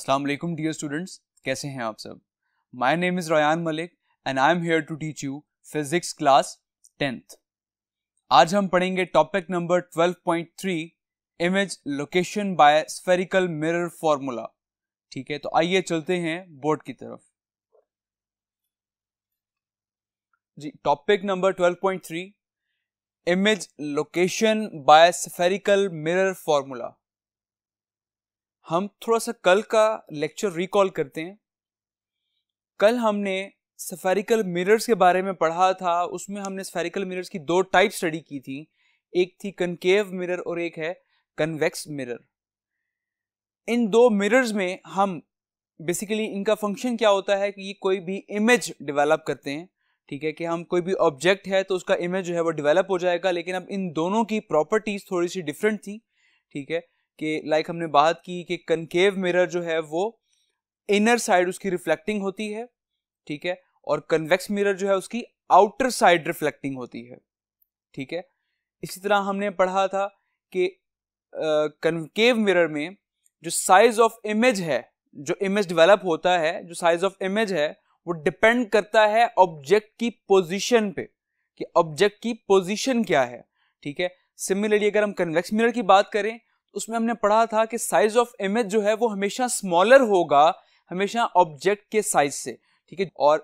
अस्सलाम वालेकुम dear students कैसे हैं आप सब my name is Rayan Malik and I am here to teach you physics class tenth आज हम पढ़ेंगे topic number 12.3 image location by spherical mirror formula ठीक है तो आइए चलते हैं बोर्ड की तरफ जी topic number 12.3 image location by spherical mirror formula हम थोड़ा सा कल का लेक्चर रिकॉल करते हैं कल हमने सफेरिकल मिरर्स के बारे में पढ़ा था उसमें हमने सफेरिकल मिरर्स की दो टाइप स्टडी की थी एक थी कनकेव मिरर और एक है कन्वेक्स मिरर इन दो मिरर्स में हम बेसिकली इनका फंक्शन क्या होता है कि ये कोई भी इमेज डेवलप करते हैं ठीक है कि हम कोई भी ऑब्जेक्ट है तो उसका इमेज जो है वो डेवलप हो जाएगा लेकिन अब इन दोनों की प्रॉपर्टीज थोड़ी सी डिफरेंट थी ठीक है कि लाइक हमने बात की कि कनकेव मिरर जो है वो इनर साइड उसकी रिफ्लेक्टिंग होती है ठीक है और कन्वेक्स मिरर जो है उसकी आउटर साइड रिफ्लेक्टिंग होती है ठीक है इसी तरह हमने पढ़ा था कि कनकेव uh, मिरर में जो साइज ऑफ इमेज है जो इमेज डेवलप होता है जो साइज ऑफ इमेज है वो डिपेंड करता है ऑब्जेक्ट की पोजीशन पे कि ऑब्जेक्ट की पोजीशन क्या है ठीक है सिमिलरली अगर हम कन्वेक्स मिरर की बात करें उसमें हमने पढ़ा था कि साइज ऑफ इमेज जो है वो हमेशा स्मॉलर होगा हमेशा ऑब्जेक्ट के साइज से ठीक है और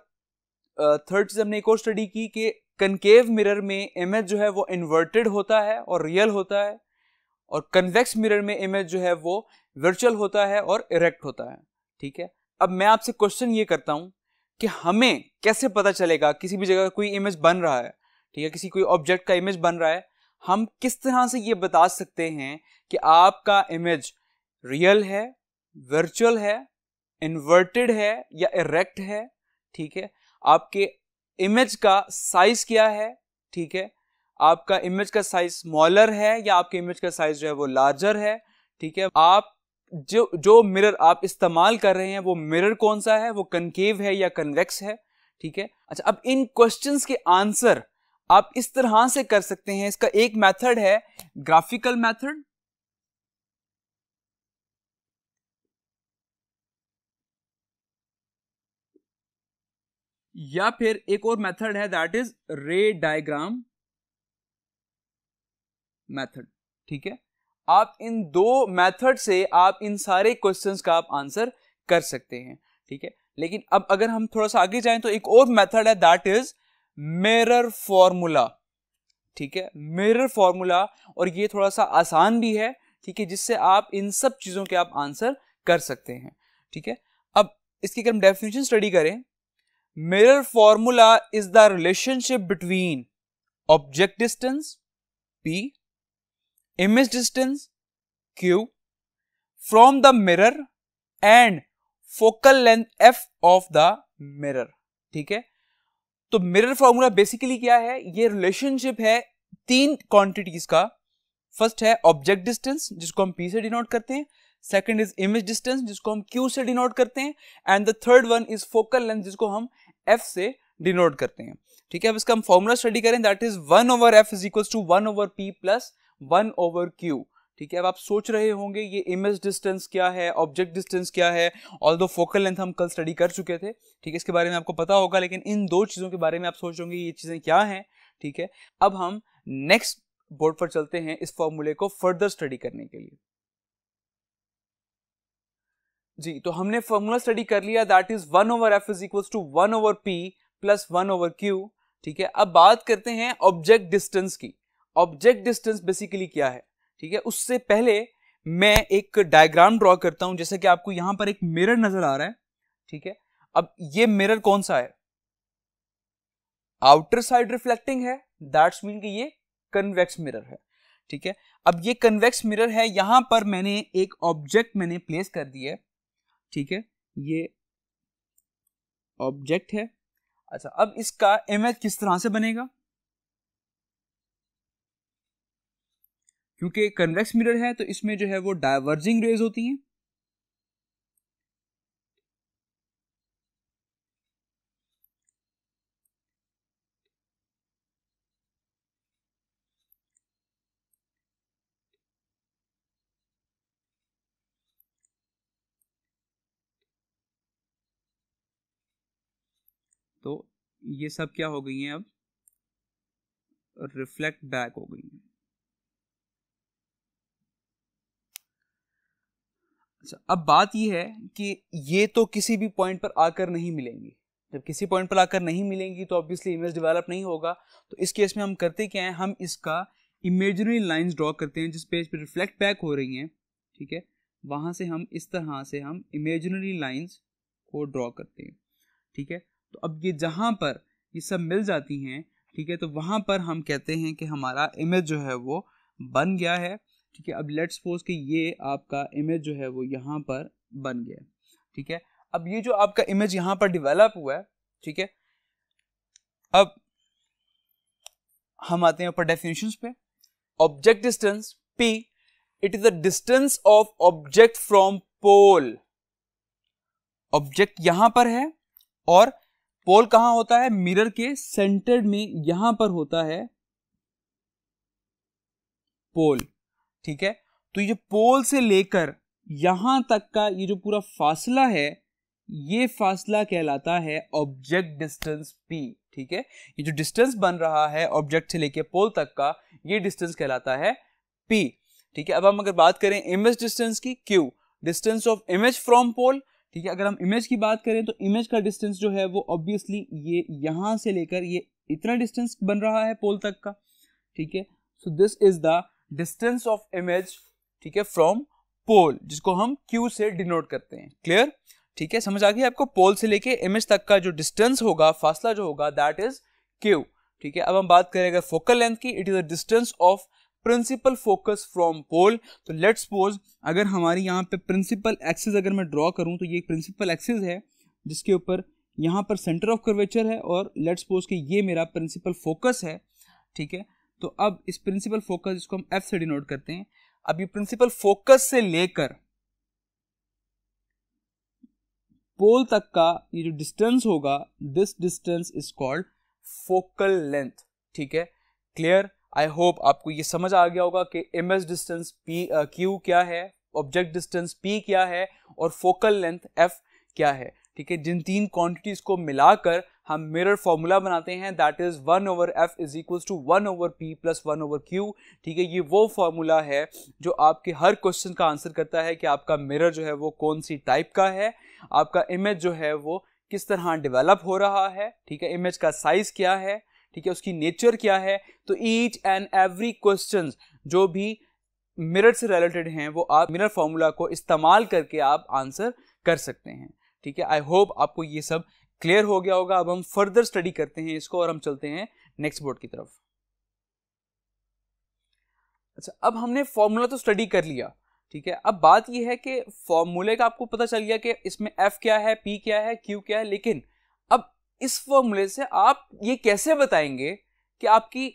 थर्ड चीज हमने एक और स्टडी की कि कनकेव मिरर में इमेज जो है वो इन्वर्टेड होता है और रियल होता है और कन्वेक्स मिरर में इमेज जो है वो वर्चुअल होता है और इरेक्ट होता है ठीक है अब मैं आपसे क्वेश्चन ये करता हूं कि हमें कैसे पता चलेगा किसी भी जगह कोई इमेज बन रहा है ठीक है किसी कोई ऑब्जेक्ट का इमेज बन रहा है हम किस तरह से ये बता सकते हैं कि आपका इमेज रियल है वर्चुअल है इन्वर्टेड है या इरेक्ट है ठीक है आपके इमेज का साइज क्या है ठीक है आपका इमेज का साइज स्मॉलर है या आपके इमेज का साइज जो है वो लार्जर है ठीक है आप जो जो मिरर आप इस्तेमाल कर रहे हैं वो मिरर कौन सा है वो कनकेव है या कन्वेक्स है ठीक है अच्छा अब इन क्वेश्चंस के आंसर आप इस तरह से कर सकते हैं इसका एक मेथड है ग्राफिकल मेथड या फिर एक और मेथड है that is ray diagram method ठीक है आप इन दो मेथड से आप इन सारे क्वेश्चंस का आप आंसर कर सकते हैं ठीक है लेकिन अब अगर हम थोड़ा सा आगे जाएं तो एक और मेथड है दैट इज मिरर फॉर्मूला ठीक है मिरर फॉर्मूला और ये थोड़ा सा आसान भी है ठीक है जिससे आप इन सब चीज़ों के आप आंसर कर सकते हैं ठीक है अब इसकी अगर हम डेफिनेशन स्टडी करें mirror formula is the relationship between object distance P image distance Q from the mirror and focal length F of the mirror ठीक है तो मिरर फॉर्मूला बेसिकली क्या है ये रिलेशनशिप है तीन क्वांटिटीज का फर्स्ट है ऑब्जेक्ट डिस्टेंस जिसको हम पी से डिनोट करते हैं सेकंड इज इमेज डिस्टेंस जिसको हम क्यू से डिनोट करते हैं and the third one is focal length जिसको हम एफ से डिनोट करते हैं ठीक है अब इसका हम फॉर्मूला स्टडी करें that is one over F is equal to one over P plus one over Q ठीक है अब आप सोच रहे होंगे ये इमेज डिस्टेंस क्या है ऑब्जेक्ट डिस्टेंस क्या है ऑल दो फोकल लेंथ हम कल स्टडी कर चुके थे ठीक है इसके बारे में आपको पता होगा लेकिन इन दो चीज़ों के बारे में आप सोच होंगे ये चीज़ें क्या हैं ठीक है अब हम नेक्स्ट बोर्ड पर चलते हैं इस फॉर्मूले को फर्दर स्टडी करने के लिए जी तो हमने फॉर्मूला स्टडी कर लिया that is one over F is equal to one over P plus one over Q ठीक है अब बात करते हैं ऑब्जेक्ट डिस्टेंस की ऑब्जेक्ट डिस्टेंस बेसिकली क्या है ठीक है उससे पहले मैं एक डायग्राम ड्रॉ करता हूं जैसे कि आपको यहां पर एक मिरर नजर आ रहा है ठीक है अब ये मिरर कौन सा है आउटर साइड रिफ्लेक्टिंग है दैट्स मीन कि ये कन्वेक्स मिरर है ठीक है अब ये कन्वेक्स मिरर है यहां पर मैंने एक ऑब्जेक्ट मैंने प्लेस कर दिया है ठीक है ये ऑब्जेक्ट है अच्छा अब इसका इमेज किस तरह से बनेगा क्योंकि कन्वेक्स मिरर है तो इसमें जो है वो डाइवर्जिंग रेज होती हैं तो ये सब क्या हो गई हैं अब रिफ्लेक्ट बैक हो गई हैं अच्छा अब बात यह है कि ये तो किसी भी पॉइंट पर आकर नहीं मिलेंगी जब किसी पॉइंट पर आकर नहीं मिलेंगी तो ऑब्वियसली इमेज डेवलप नहीं होगा तो इस केस में हम करते क्या है हम इसका इमेजनरी लाइंस ड्रॉ करते हैं जिस पेज पर रिफ्लेक्ट बैक हो रही हैं ठीक है वहाँ से हम इस तरह से हम इमेजनरी लाइंस को ड्रॉ करते हैं ठीक है तो अब ये जहाँ पर ये सब मिल जाती हैं ठीक है तो वहाँ पर हम कहते हैं कि हमारा इमेज जो है वो बन गया है ठीक है अब लेट सपोज कि ये आपका इमेज जो है वो यहाँ पर बन गया ठीक है अब ये जो आपका इमेज यहाँ पर डिवेलप हुआ है ठीक है अब हम आते हैं ऊपर डेफिनेशन पे object distance P it is the distance of object from pole object यहां पर है और पोल कहां होता है मिरर के सेंटर में यहां पर होता है पोल ठीक है तो ये जो पोल से लेकर यहां तक का ये जो पूरा फासला है ये फासला कहलाता है ऑब्जेक्ट डिस्टेंस पी ठीक है ये जो डिस्टेंस बन रहा है ऑब्जेक्ट से लेकर पोल तक का ये डिस्टेंस कहलाता है पी ठीक है अब हम अगर बात करें इमेज डिस्टेंस की Q distance of image from pole ठीक है अगर हम इमेज की बात करें तो इमेज का डिस्टेंस जो है वो ऑब्वियसली ये यहां से लेकर ये इतना डिस्टेंस बन रहा है पोल तक का ठीक है so this is the distance of image ठीक है फ्रॉम पोल जिसको हम क्यू से डिनोट करते हैं क्लियर ठीक है समझ आ गई आपको पोल से लेके इमेज तक का जो डिस्टेंस होगा फासला जो होगा दैट इज क्यू ठीक है अब हम बात करें अगर फोकल लेंथ की it is the distance of principal focus from pole तो लेट्स सपोज अगर हमारी यहाँ पे प्रिंसिपल एक्सिस अगर मैं ड्रॉ करूँ तो ये एक प्रिंसिपल एक्सिस है जिसके ऊपर यहाँ पर सेंटर ऑफ कर्वेचर है और लेट्स सपोज कि ये मेरा प्रिंसिपल फोकस है ठीक है तो अब इस प्रिंसिपल फोकस जिसको हम एफ से डिनोट करते हैं अब ये प्रिंसिपल फोकस से लेकर पोल तक का ये जो डिस्टेंस होगा this distance is called focal length ठीक है क्लियर आई होप आपको ये समझ आ गया होगा कि M S distance P Q क्या है ऑब्जेक्ट डिस्टेंस पी क्या है और फोकल लेंथ एफ क्या है ठीक है जिन तीन क्वांटिटीज को मिलाकर हम मिरर फॉर्मूला बनाते हैं that is one over F is equal to one over P plus one over Q ठीक है ये वो फॉर्मूला है जो आपके हर क्वेश्चन का आंसर करता है कि आपका मिरर जो है वो कौन सी टाइप का है आपका इमेज जो है वो किस तरह डिवेलप हो रहा है ठीक है इमेज का साइज़ क्या है ठीक है उसकी नेचर क्या है तो ईच एंड एवरी क्वेश्चन जो भी मिरर से रिलेटेड हैं वो आप मिरर फॉर्मूला को इस्तेमाल करके आप आंसर कर सकते हैं ठीक है आई होप आपको ये सब क्लियर हो गया होगा अब हम फर्दर स्टडी करते हैं इसको और हम चलते हैं नेक्स्ट बोर्ड की तरफ अच्छा अब हमने फॉर्मूला तो स्टडी कर लिया ठीक है अब बात यह है कि फॉर्मूले का आपको पता चल गया कि इसमें एफ क्या है पी क्या है क्यू क्या है लेकिन अब इस फॉर्मूले से आप ये कैसे बताएंगे कि आपकी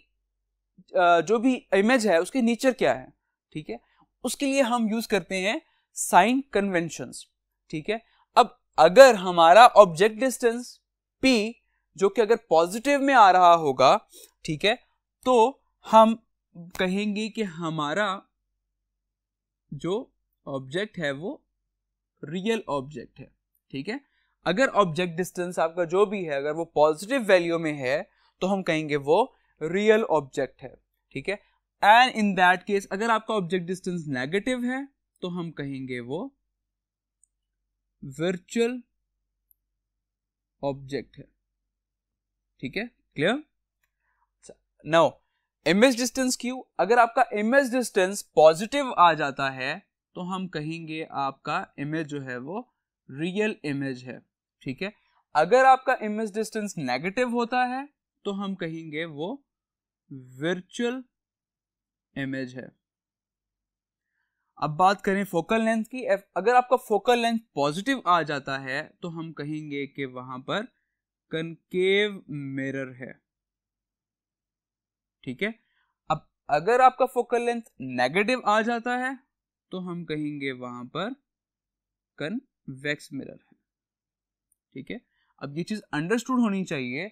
जो भी इमेज है उसके नेचर क्या है ठीक है उसके लिए हम यूज करते हैं साइन कन्वेंशन ठीक है अब अगर हमारा ऑब्जेक्ट डिस्टेंस p जो कि अगर पॉजिटिव में आ रहा होगा ठीक है तो हम कहेंगे कि हमारा जो ऑब्जेक्ट है वो रियल ऑब्जेक्ट है ठीक है अगर ऑब्जेक्ट डिस्टेंस आपका जो भी है अगर वो पॉजिटिव वैल्यू में है तो हम कहेंगे वो रियल ऑब्जेक्ट है ठीक है एंड इन दैट केस अगर आपका ऑब्जेक्ट डिस्टेंस नेगेटिव है तो हम कहेंगे वो वर्चुअल ऑब्जेक्ट है ठीक है clear now MS distance Q अगर आपका एमएस डिस्टेंस पॉजिटिव आ जाता है तो हम कहेंगे आपका इमेज जो है वो रियल इमेज है ठीक है अगर आपका इमेज डिस्टेंस नेगेटिव होता है तो हम कहेंगे वो वर्चुअल इमेज है अब बात करें फोकल लेंथ की अगर आपका फोकल लेंथ पॉजिटिव आ जाता है तो हम कहेंगे कि वहां पर कनकेव मिरर है ठीक है अब अगर आपका फोकल लेंथ नेगेटिव आ जाता है तो हम कहेंगे वहां पर कन्वेक्स मिरर है ठीक है अब ये चीज अंडरस्टूड होनी चाहिए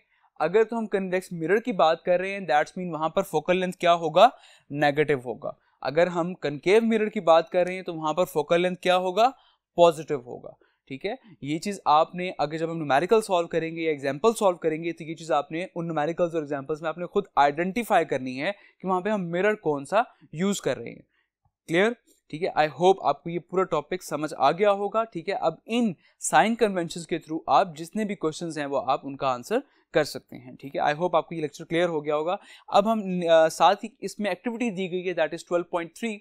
अगर तो हम कन्वेक्स मिरर की बात कर रहे हैं दैट्स मीन वहां पर फोकल लेंथ क्या होगा नेगेटिव होगा अगर हम कनकेव मिरर की बात कर रहे हैं तो वहां पर फोकल लेंथ क्या होगा पॉजिटिव होगा ठीक है ये चीज़ आपने अगर जब हम न्यूमेरिकल सॉल्व करेंगे या एग्जाम्पल सॉल्व करेंगे तो ये चीज़ आपने उन न्यूमेरिकल्स और एग्जाम्पल्स में आपने खुद आइडेंटिफाई करनी है कि वहाँ पे हम मिरर कौन सा यूज़ कर रहे हैं क्लियर ठीक है आई होप आपको ये पूरा टॉपिक समझ आ गया होगा ठीक है अब इन साइन कन्वेंशन के थ्रू आप जितने भी क्वेश्चन हैं वो आप उनका आंसर कर सकते हैं ठीक है आई होप आपको ये लेक्चर क्लियर हो गया होगा अब हम साथ ही इसमें एक्टिविटी दी गई है दैट इज 12.3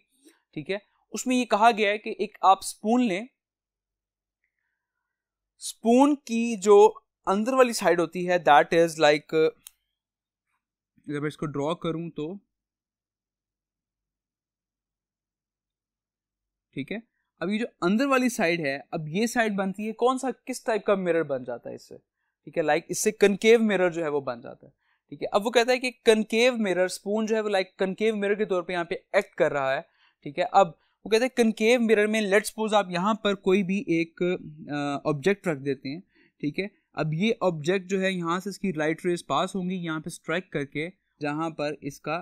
ठीक है उसमें ये कहा गया है कि एक आप स्पून लें स्पून की जो अंदर वाली साइड होती है दैट इज लाइक अगर मैं इसको ड्रॉ करूं तो ठीक है अब ये जो अंदर वाली साइड है अब ये साइड बनती है कौन सा किस टाइप का मिरर बन जाता है इससे ठीक है लाइक इससे कनकेव मिरर जो है वो बन जाता है ठीक है अब वो कहता है कि कनकेव मिरर स्पून जो है वो लाइक कनकेव मिरर के तौर पे यहाँ पे एक्ट कर रहा है ठीक है अब वो कहते हैं कनकेव मिरर में लेट सपोज आप यहाँ पर कोई भी एक ऑब्जेक्ट रख देते हैं ठीक है अब ये ऑब्जेक्ट जो है यहाँ से इसकी राइट रेस पास होंगी यहाँ पे स्ट्राइक करके जहाँ पर इसका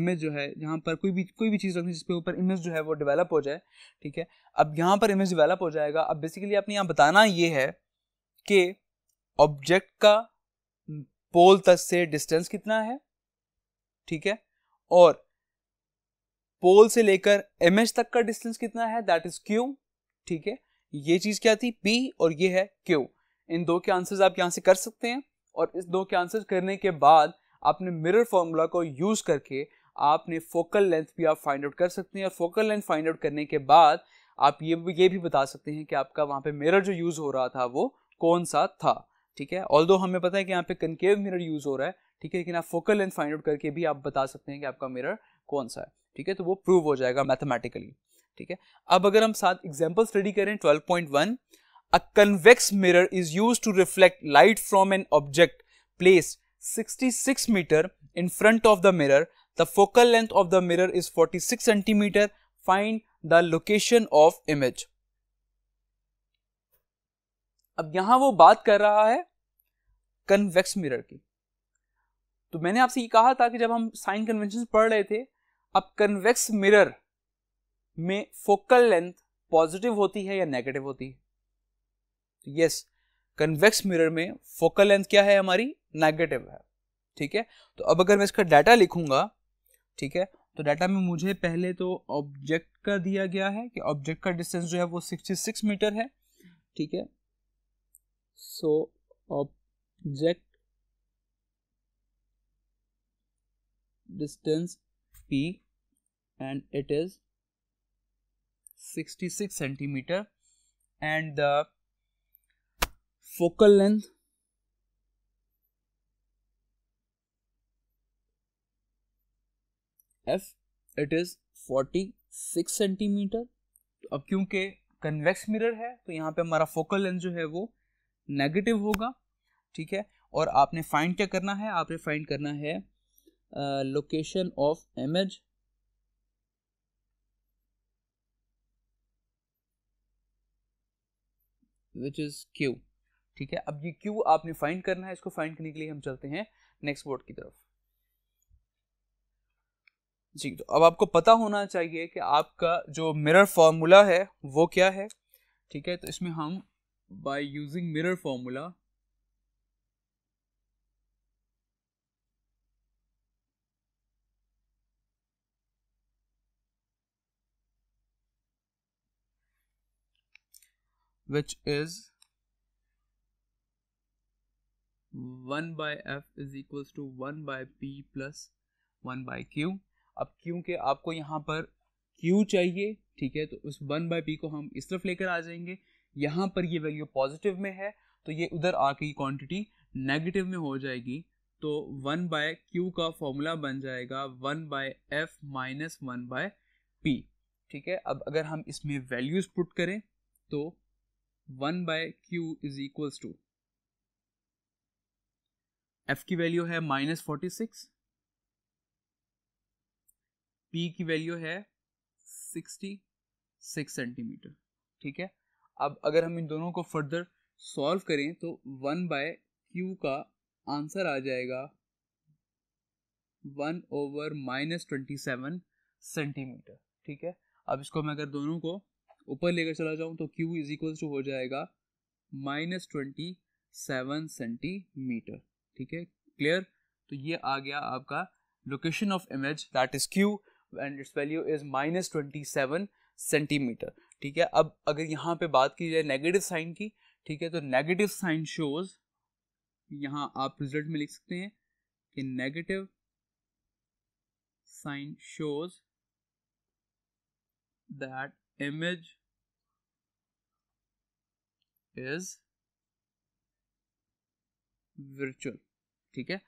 इमेज जो है जहाँ पर कोई भी कोई भी चीज़ रखनी जिसके ऊपर इमेज जो है वो डेवलप हो जाए ठीक है अब यहाँ पर इमेज डेवलप हो जाएगा अब बेसिकली आपने यहाँ बताना ये है कि ऑब्जेक्ट का पोल तक से डिस्टेंस कितना है ठीक है और पोल से लेकर एम एच तक का डिस्टेंस कितना है दैट इज क्यू ठीक है ये चीज क्या थी पी और ये है क्यू इन दो के आंसर्स आप यहां से कर सकते हैं और इस दो के आंसर्स करने के बाद आपने मिरर फॉर्मूला को यूज करके आपने फोकल लेंथ भी आप फाइंड आउट कर सकते हैं और फोकल लेंथ फाइंड आउट करने के बाद आप ये ये भी बता सकते हैं कि आपका वहां पे मिरर जो यूज़ हो रहा था वो कौन सा था ठीक है ऑल हमें पता है कि यहाँ पे कनकेव मिरर यूज हो रहा है ठीक है लेकिन आप फोकल लेंथ फाइंड आउट करके भी आप बता सकते हैं कि आपका मिरर कौन सा है ठीक है तो वो प्रूव हो जाएगा मैथमेटिकली ठीक है अब अगर हम साथ एग्जाम्पल स्टडी करें twelve point one a convex mirror is use to reflect light from an object place six metre front of the mirror the focal length of the the is forty 46 centimetre find the location of image अब यहां वो बात कर रहा है convex mirror की तो मैंने आपसे ये कहा था कि जब हम साइन कन्वेंशन पढ़ रहे थे अब कन्वेक्स मिरर में फोकल लेंथ पॉजिटिव होती है या नेगेटिव होती है तो यस कन्वेक्स मिरर में फोकल लेंथ क्या है हमारी नेगेटिव है ठीक है तो अब अगर मैं इसका डाटा लिखूंगा ठीक है तो डाटा में मुझे पहले तो ऑब्जेक्ट का दिया गया है कि ऑब्जेक्ट का डिस्टेंस जो है वो 66 मीटर है ठीक है so object distance p and it is 66 centimeter and the focal length f it is 46 centimetre अब क्योंकि कन्वेक्स मिरर है तो यहाँ पे हमारा फोकल लेंथ जो है वो नेगेटिव होगा ठीक है और आपने फाइंड क्या करना है आपने फाइंड करना है location of image which is Q ठीक है अब ये क्यू आपने फाइंड करना है इसको फाइंड करने के लिए हम चलते हैं नेक्स्ट वर्ड की तरफ जी तो अब आपको पता होना चाहिए कि आपका जो मिरर फॉर्मूला है वो क्या है ठीक है तो इसमें हम by using mirror formula which is 1 by f is equals to 1 by p plus 1 by q अब क्योंकि आपको यहाँ पर q चाहिए ठीक है तो उस वन बाई पी को हम इस तरफ लेकर आ जाएंगे यहाँ पर ये वैल्यू पॉजिटिव में है तो ये उधर आके क्वांटिटी नेगेटिव में हो जाएगी तो वन बाय क्यू का फॉर्मूला बन जाएगा one by F minus one by P ठीक है अब अगर हम इसमें वैल्यूज पुट करें तो one by Q is equals to F की वैल्यू है माइनस फोर्टी सिक्स पी की वैल्यू है सिक्सटी सिक्स सेंटीमीटर ठीक है अब अगर हम इन दोनों को फर्दर सॉल्व करें तो वन बाय क्यू का आंसर आ जाएगा one over minus twenty seven centimetre ठीक है अब इसको मैं अगर दोनों को ऊपर लेकर चला जाऊं तो क्यू इज इक्वल टू हो जाएगा माइनस ट्वेंटी सेवन सेंटीमीटर ठीक है क्लियर तो ये आ गया आपका location of image that is Q and its value is minus twenty seven centimetre ठीक है अब अगर यहाँ पे बात की जाए नेगेटिव साइन की ठीक है तो नेगेटिव साइन शोज यहाँ आप रिजल्ट में लिख सकते हैं कि negative sign shows that image is virtual ठीक है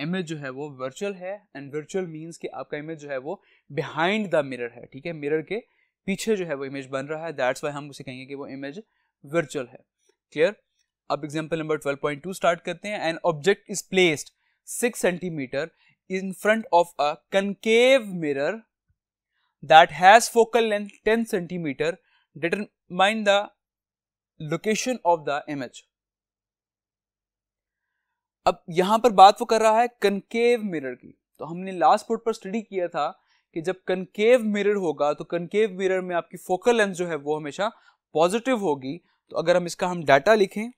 इमेज जो है वो वर्चुअल है एंड वर्चुअल मींस कि आपका इमेज जो है वो बिहाइंड द मिरर है ठीक है मिरर के पीछे जो है वो इमेज बन रहा है दैट्स वाई हम उसे कहेंगे कि वो इमेज वर्चुअल है क्लियर अब एग्जाम्पल नंबर 12.2 स्टार्ट करते हैं and object is placed six centimetre in front of a concave mirror that has focal length 10 centimetre determine the location of the image अब यहां पर बात वो कर रहा है कनकेव मिरर की तो हमने लास्ट पोर्ट पर स्टडी किया था कि जब कनकेव मिरर होगा तो कनकेव मिरर में आपकी फोकल लेंथ जो है वो हमेशा पॉजिटिव होगी तो अगर हम इसका हम डाटा लिखें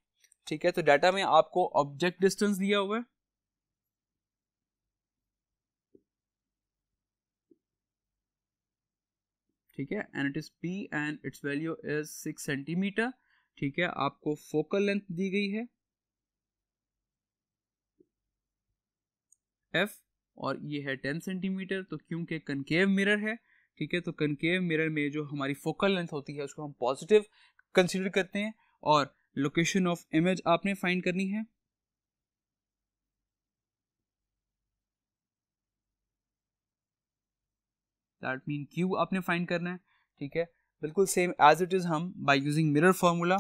ठीक है तो डाटा में आपको ऑब्जेक्ट डिस्टेंस दिया हुआ है ठीक है and it is P and its value is six centimetre ठीक है आपको फोकल लेंथ दी गई है एफ और ये है टेन सेंटीमीटर तो क्योंकि कनकेव मिरर है ठीक है तो कनकेव मिरर में जो हमारी फोकल लेंथ होती है उसको हम पॉजिटिव कंसिडर करते हैं और लोकेशन ऑफ इमेज आपने फाइंड करनी है दैट मीन क्यू आपने फाइंड करना है ठीक है बिल्कुल सेम एज इट इज़ हम by using mirror formula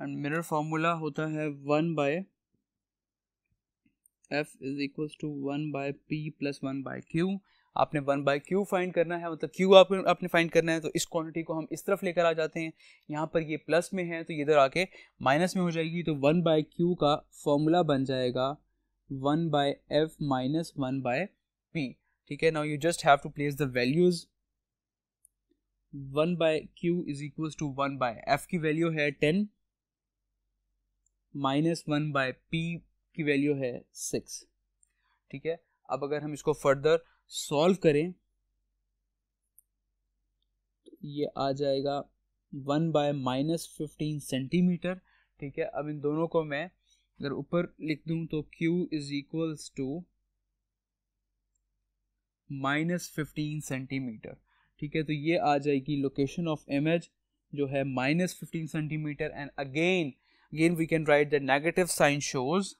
and mirror formula होता है one by F is equal to one by P plus one by Q आपने वन बाय क्यू फाइंड करना है मतलब क्यू आप, आपने फाइंड करना है तो इस क्वांटिटी को हम इस तरफ लेकर आ जाते हैं यहाँ पर ये प्लस में है तो इधर आके माइनस में हो जाएगी तो वन बाय क्यू का फॉर्मूला बन जाएगा one by F minus one by P ठीक है now you just have to place the values one by Q is equal to one by F की वैल्यू है ten minus one by P की value है six ठीक है अब अगर हम इसको फर्दर सॉल्व करें तो ये आ जाएगा one by minus fifteen centimetre ठीक है अब इन दोनों को मैं अगर ऊपर लिख दूं तो Q is equals to minus fifteen centimetre ठीक है तो ये आ जाएगी लोकेशन ऑफ इमेज जो है minus fifteen centimetre and again again we can write that negative sign shows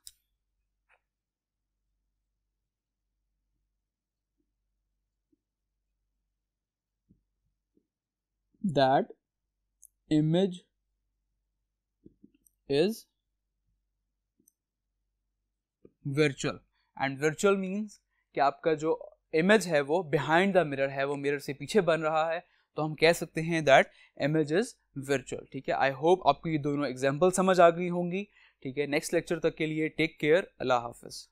that image is virtual and virtual means कि आपका जो इमेज है वो बिहाइंड द मिरर है वो मिरर से पीछे बन रहा है तो हम कह सकते हैं दैट इमेज इज़ वर्चुअल ठीक है आई होप आपको ये दोनों एग्जाम्पल समझ आ गई होंगी ठीक है नेक्स्ट लेक्चर तक के लिए टेक केयर अल्लाह हाफिज़